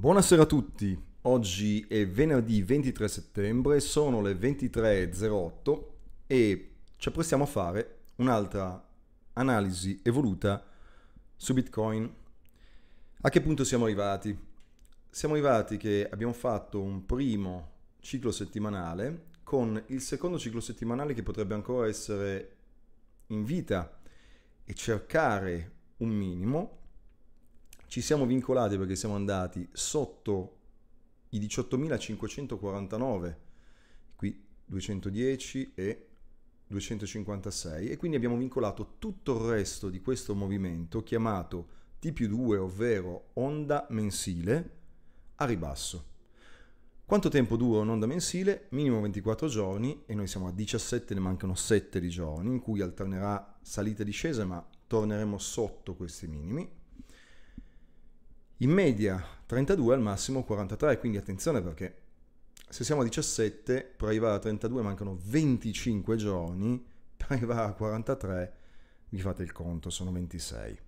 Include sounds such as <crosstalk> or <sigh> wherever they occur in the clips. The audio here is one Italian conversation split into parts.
Buonasera a tutti, oggi è venerdì 23 settembre, sono le 23.08 e ci apprestiamo a fare un'altra analisi evoluta su Bitcoin. A che punto siamo arrivati? Siamo arrivati che abbiamo fatto un primo ciclo settimanale con il secondo ciclo settimanale che potrebbe ancora essere in vita e cercare un minimo ci siamo vincolati perché siamo andati sotto i 18.549, qui 210 e 256 e quindi abbiamo vincolato tutto il resto di questo movimento chiamato T più 2, ovvero onda mensile, a ribasso. Quanto tempo dura un'onda mensile? Minimo 24 giorni e noi siamo a 17, ne mancano 7 di giorni in cui alternerà salita e discesa ma torneremo sotto questi minimi in media 32 al massimo 43, quindi attenzione perché se siamo a 17, per arrivare a 32 mancano 25 giorni, per arrivare a 43 vi fate il conto, sono 26.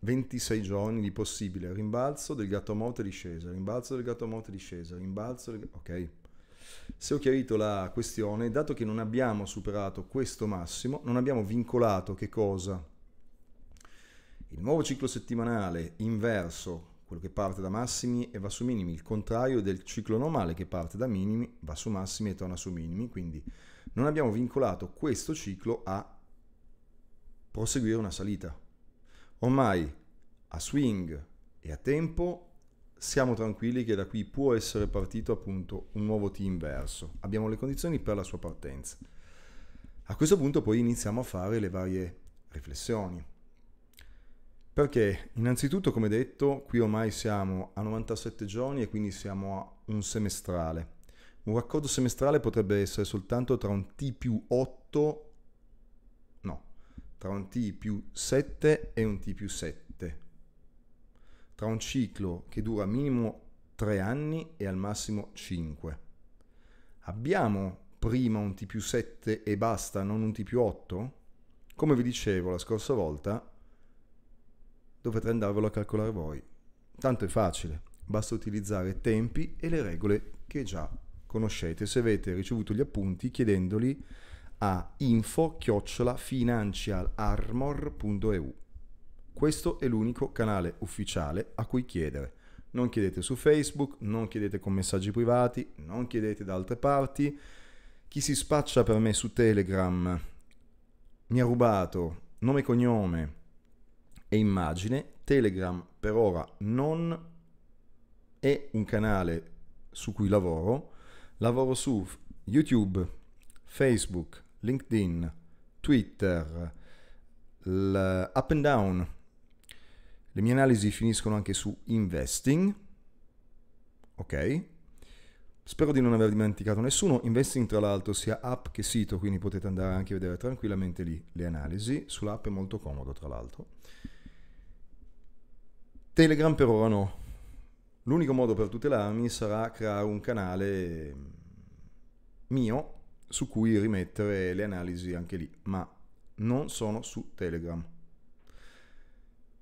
26 giorni di possibile rimbalzo del gatto morto e discesa, rimbalzo del gatto morto e discesa, rimbalzo del... ok. Se ho chiarito la questione, dato che non abbiamo superato questo massimo, non abbiamo vincolato che cosa? Il nuovo ciclo settimanale inverso, quello che parte da massimi e va su minimi, il contrario del ciclo normale che parte da minimi, va su massimi e torna su minimi, quindi non abbiamo vincolato questo ciclo a proseguire una salita. Ormai a swing e a tempo siamo tranquilli che da qui può essere partito appunto un nuovo T inverso. Abbiamo le condizioni per la sua partenza. A questo punto poi iniziamo a fare le varie riflessioni perché innanzitutto, come detto, qui ormai siamo a 97 giorni e quindi siamo a un semestrale. Un raccordo semestrale potrebbe essere soltanto tra un T più 8, no, tra un T più 7 e un T più 7. Tra un ciclo che dura minimo 3 anni e al massimo 5. Abbiamo prima un T più 7 e basta, non un T più 8? Come vi dicevo la scorsa volta, dovete andarvelo a calcolare voi. Tanto è facile, basta utilizzare tempi e le regole che già conoscete se avete ricevuto gli appunti chiedendoli a info-financialarmor.eu. Questo è l'unico canale ufficiale a cui chiedere. Non chiedete su Facebook, non chiedete con messaggi privati, non chiedete da altre parti. Chi si spaccia per me su Telegram mi ha rubato nome e cognome, e immagine, Telegram per ora non è un canale su cui lavoro, lavoro su YouTube, Facebook, LinkedIn, Twitter, up and down. Le mie analisi finiscono anche su investing. Ok. Spero di non aver dimenticato nessuno. Investing, tra l'altro, sia app che sito, quindi potete andare anche a vedere tranquillamente lì le analisi. Sull'app è molto comodo, tra l'altro. Telegram per ora no. L'unico modo per tutelarmi sarà creare un canale mio su cui rimettere le analisi anche lì, ma non sono su Telegram.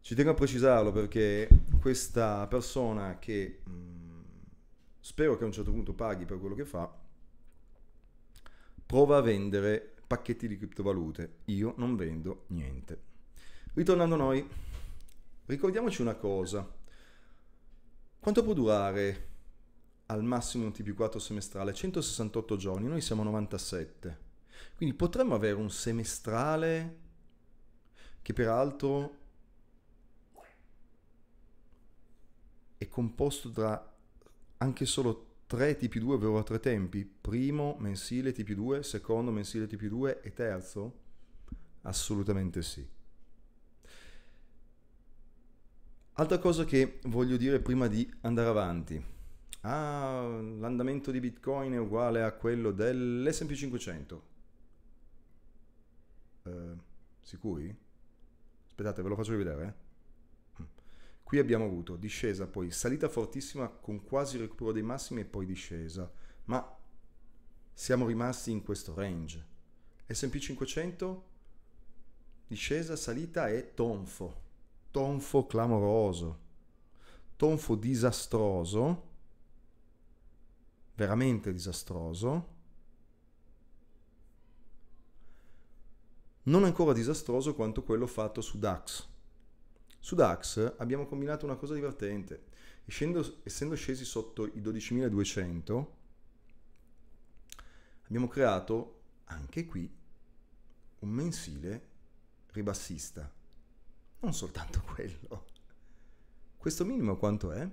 Ci tengo a precisarlo perché questa persona che mh, mm, spero che a un certo punto paghi per quello che fa, prova a vendere pacchetti di criptovalute. Io non vendo niente. Ritornando a noi, Ricordiamoci una cosa, quanto può durare al massimo un TP4 semestrale? 168 giorni, noi siamo 97, quindi potremmo avere un semestrale che peraltro è composto da anche solo tre TP2, ovvero a tre tempi, primo mensile TP2, secondo mensile TP2 e terzo? Assolutamente sì. Altra cosa che voglio dire prima di andare avanti. Ah, l'andamento di Bitcoin è uguale a quello dell'SP 500. Eh, sicuri? Aspettate, ve lo faccio rivedere. Eh. Mm. Qui abbiamo avuto discesa, poi salita fortissima con quasi recupero dei massimi e poi discesa. Ma siamo rimasti in questo range. SP 500, discesa, salita e tonfo tonfo clamoroso, tonfo disastroso, veramente disastroso, non ancora disastroso quanto quello fatto su DAX. Su DAX abbiamo combinato una cosa divertente, Escendo, essendo scesi sotto i 12.200, abbiamo creato anche qui un mensile ribassista non soltanto <laughs> quello. Questo minimo quanto è?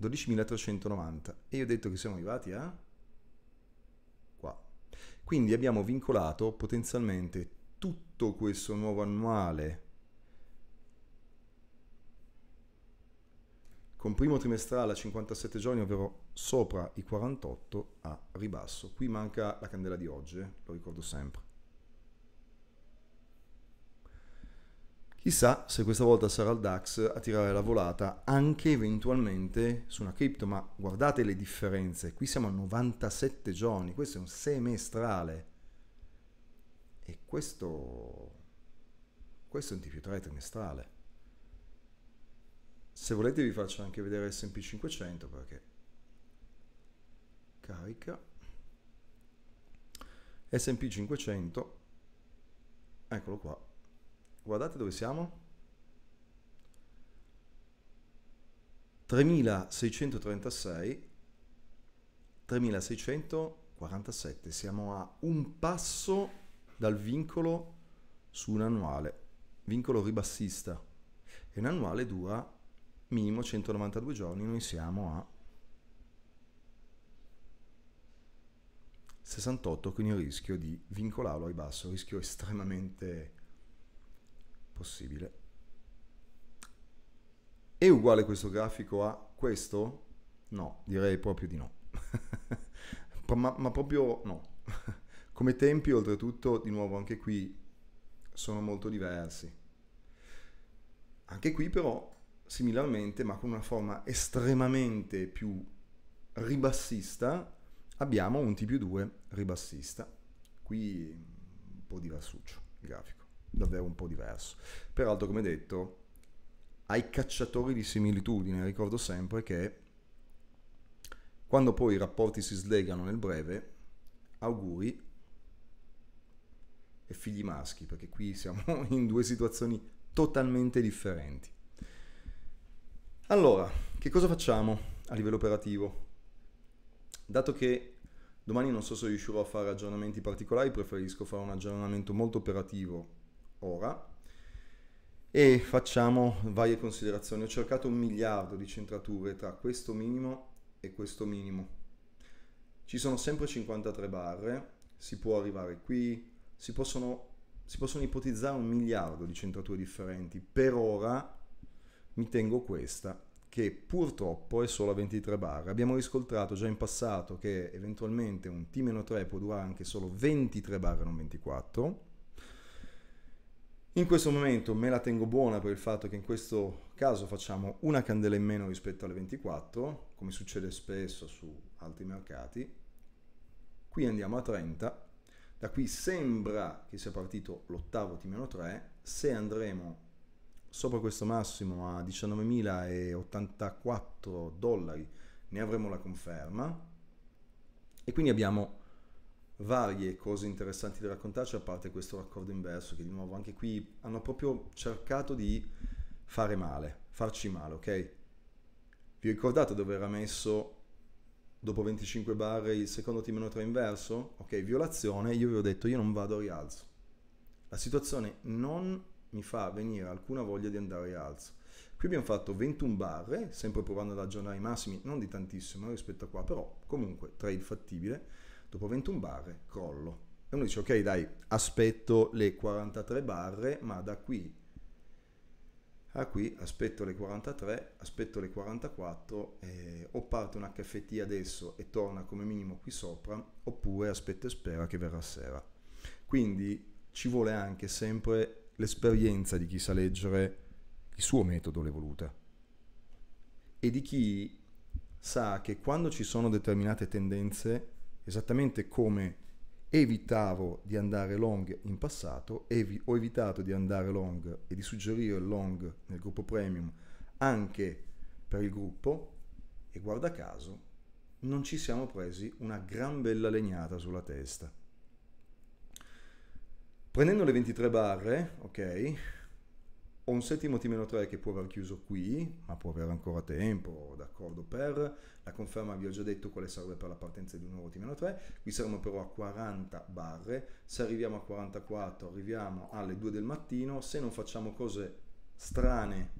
12.390 e io ho detto che siamo arrivati a qua. Quindi abbiamo vincolato potenzialmente tutto questo nuovo annuale con primo trimestrale a 57 giorni, ovvero sopra i 48 a ribasso. Qui manca la candela di oggi, eh, lo ricordo sempre. Chissà se questa volta sarà il DAX a tirare la volata anche eventualmente su una cripto, ma guardate le differenze, qui siamo a 97 giorni, questo è un semestrale e questo, questo è un TP3 trimestrale. Se volete vi faccio anche vedere S&P 500 perché carica S&P 500, eccolo qua, guardate dove siamo, 3636, 3647, siamo a un passo dal vincolo su un annuale, vincolo ribassista, e un annuale dura minimo 192 giorni, noi siamo a 68, quindi il rischio di vincolarlo al basso, rischio estremamente possibile. È uguale questo grafico a questo? No, direi proprio di no. <laughs> ma, ma proprio no. <laughs> Come tempi, oltretutto, di nuovo anche qui sono molto diversi. Anche qui però similarmente, ma con una forma estremamente più ribassista, abbiamo un T più 2 ribassista. Qui un po' diversuccio il grafico davvero un po' diverso. Peraltro, come detto, ai cacciatori di similitudine ricordo sempre che quando poi i rapporti si slegano nel breve, auguri e figli maschi, perché qui siamo <laughs> in due situazioni totalmente differenti. Allora, che cosa facciamo a livello operativo? Dato che domani non so se riuscirò a fare aggiornamenti particolari, preferisco fare un aggiornamento molto operativo ora e facciamo varie considerazioni. Ho cercato un miliardo di centrature tra questo minimo e questo minimo. Ci sono sempre 53 barre, si può arrivare qui, si possono, si possono ipotizzare un miliardo di centrature differenti. Per ora mi tengo questa che purtroppo è solo a 23 barre. Abbiamo riscontrato già in passato che eventualmente un T-3 può durare anche solo 23 barre, non 24 in questo momento me la tengo buona per il fatto che in questo caso facciamo una candela in meno rispetto alle 24, come succede spesso su altri mercati. Qui andiamo a 30, da qui sembra che sia partito l'ottavo T-3, se andremo sopra questo massimo a 19.084 dollari ne avremo la conferma e quindi abbiamo varie cose interessanti da raccontarci, a parte questo raccordo inverso, che di nuovo anche qui hanno proprio cercato di fare male, farci male, ok? Vi ricordate dove era messo dopo 25 barre il secondo T 3 inverso? Ok, violazione, io vi ho detto io non vado a rialzo. La situazione non mi fa venire alcuna voglia di andare a rialzo. Qui abbiamo fatto 21 barre, sempre provando ad aggiornare i massimi, non di tantissimo rispetto a qua, però comunque trade fattibile Dopo 21 barre, crollo. E uno dice, ok dai, aspetto le 43 barre, ma da qui a qui aspetto le 43, aspetto le 44, eh, o parte un HFT adesso e torna come minimo qui sopra, oppure aspetto e spera che verrà sera. Quindi ci vuole anche sempre l'esperienza di chi sa leggere il suo metodo, l'evoluta, e di chi sa che quando ci sono determinate tendenze esattamente come evitavo di andare long in passato, e evi- ho evitato di andare long e di suggerire il long nel gruppo premium anche per il gruppo e guarda caso non ci siamo presi una gran bella legnata sulla testa. Prendendo le 23 barre, ok, ho un settimo timino 3 che può aver chiuso qui, ma può avere ancora tempo, d'accordo per la conferma, vi ho già detto quale serve per la partenza di un nuovo timino 3, qui saremo però a 40 barre, se arriviamo a 44 arriviamo alle 2 del mattino, se non facciamo cose strane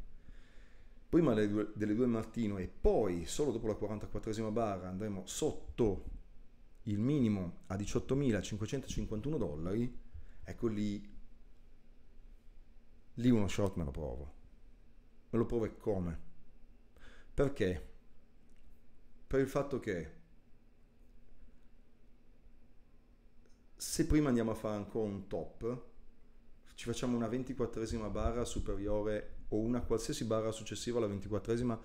prima delle 2 del mattino e poi solo dopo la 44esima barra andremo sotto il minimo a 18.551 dollari, ecco lì lì uno shot me lo provo. Me lo provo e come? Perché? Per il fatto che se prima andiamo a fare ancora un top, ci facciamo una 24esima barra superiore o una qualsiasi barra successiva alla 24esima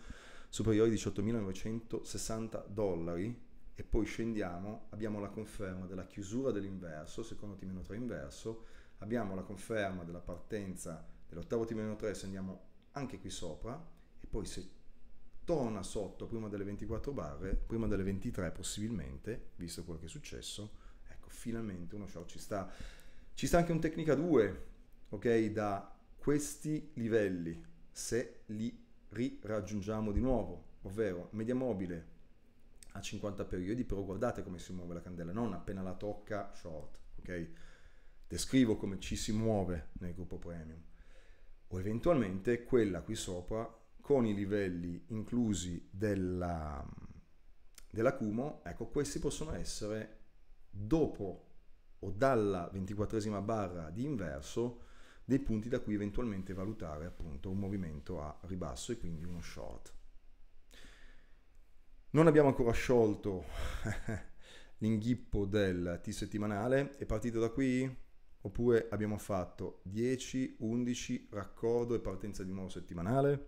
superiore di 18.960 dollari e poi scendiamo, abbiamo la conferma della chiusura dell'inverso, secondo T-3 inverso, abbiamo la conferma della partenza l'ottavo T-3 se andiamo anche qui sopra e poi se torna sotto prima delle 24 barre, prima delle 23 possibilmente, visto quello che è successo, ecco finalmente uno short ci sta. Ci sta anche un tecnica 2, ok, da questi livelli, se li riraggiungiamo di nuovo, ovvero media mobile a 50 periodi, però guardate come si muove la candela, non appena la tocca short, ok? Descrivo come ci si muove nel gruppo premium eventualmente quella qui sopra con i livelli inclusi della, dell'acumo, ecco questi possono essere dopo o dalla ventiquattresima barra di inverso dei punti da cui eventualmente valutare appunto un movimento a ribasso e quindi uno short. Non abbiamo ancora sciolto <laughs> l'inghippo del T settimanale, è partito da qui? oppure abbiamo fatto 10, 11, raccordo e partenza di nuovo settimanale.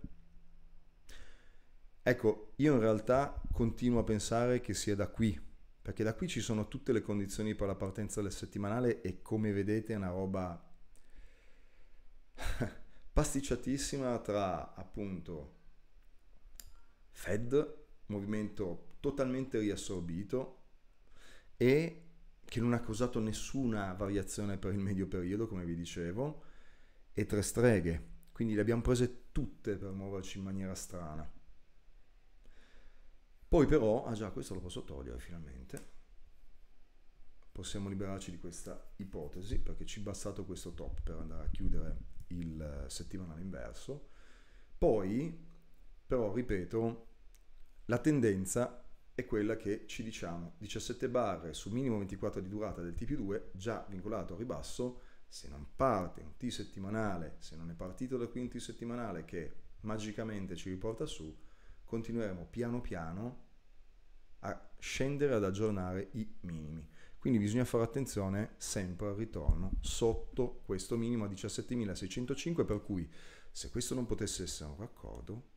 Ecco, io in realtà continuo a pensare che sia da qui, perché da qui ci sono tutte le condizioni per la partenza del settimanale e come vedete è una roba <laughs> pasticciatissima tra appunto Fed, movimento totalmente riassorbito, e che non ha causato nessuna variazione per il medio periodo, come vi dicevo, e tre streghe. Quindi le abbiamo prese tutte per muoverci in maniera strana. Poi però, ah già, questo lo posso togliere finalmente. Possiamo liberarci di questa ipotesi perché ci è bastato questo top per andare a chiudere il eh, settimanale inverso. Poi, però, ripeto, la tendenza è quella che ci diciamo 17 barre su minimo 24 di durata del TP2 già vincolato a ribasso se non parte un T settimanale se non è partito da qui un T settimanale che magicamente ci riporta su continueremo piano piano a scendere ad aggiornare i minimi quindi bisogna fare attenzione sempre al ritorno sotto questo minimo a 17.605 per cui se questo non potesse essere un raccordo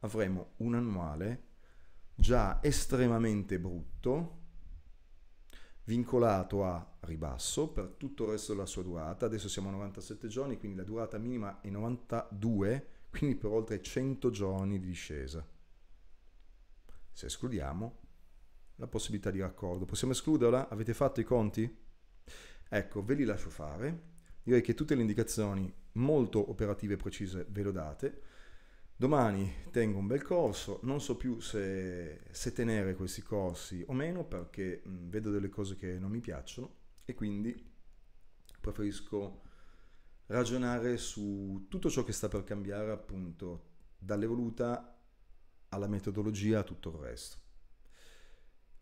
avremo un annuale già estremamente brutto, vincolato a ribasso per tutto il resto della sua durata. Adesso siamo a 97 giorni, quindi la durata minima è 92, quindi per oltre 100 giorni di discesa. Se escludiamo la possibilità di raccordo, possiamo escluderla? Avete fatto i conti? Ecco, ve li lascio fare. Direi che tutte le indicazioni molto operative e precise ve le date Domani tengo un bel corso, non so più se, se tenere questi corsi o meno perché mm, vedo delle cose che non mi piacciono e quindi preferisco ragionare su tutto ciò che sta per cambiare appunto dall'evoluta alla metodologia a tutto il resto.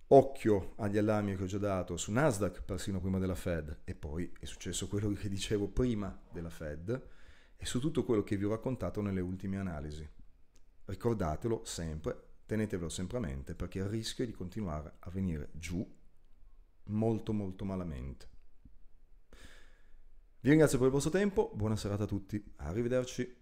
Occhio agli allarmi che ho già dato su Nasdaq persino prima della Fed e poi è successo quello che dicevo prima della Fed e su tutto quello che vi ho raccontato nelle ultime analisi. Ricordatelo sempre, tenetevelo sempre a mente perché il rischio è di continuare a venire giù molto molto malamente. Vi ringrazio per il vostro tempo, buona serata a tutti, arrivederci.